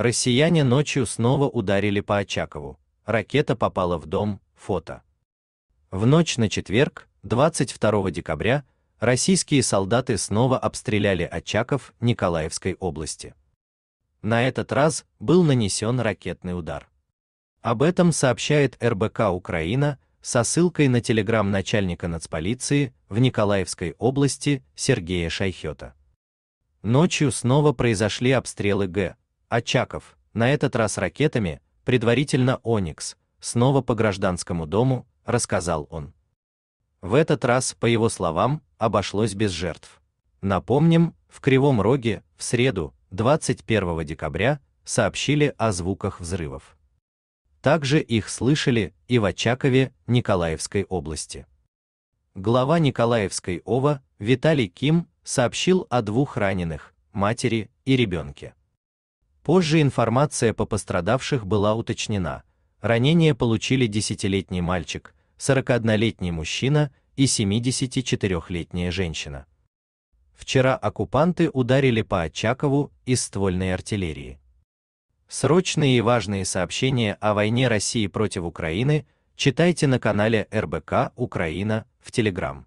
Россияне ночью снова ударили по Очакову. Ракета попала в дом. Фото. В ночь на четверг, 22 декабря, российские солдаты снова обстреляли Очаков Николаевской области. На этот раз был нанесен ракетный удар. Об этом сообщает РБК Украина со ссылкой на телеграм начальника нацполиции в Николаевской области Сергея Шайхета. Ночью снова произошли обстрелы Г. Очаков, на этот раз ракетами, предварительно «Оникс», снова по гражданскому дому, рассказал он. В этот раз, по его словам, обошлось без жертв. Напомним, в Кривом Роге, в среду, 21 декабря, сообщили о звуках взрывов. Также их слышали и в Очакове Николаевской области. Глава Николаевской ОВА Виталий Ким сообщил о двух раненых, матери и ребенке. Позже информация по пострадавших была уточнена. Ранения получили десятилетний мальчик, 41-летний мужчина и 74-летняя женщина. Вчера оккупанты ударили по Очакову из ствольной артиллерии. Срочные и важные сообщения о войне России против Украины читайте на канале РБК Украина в Телеграм.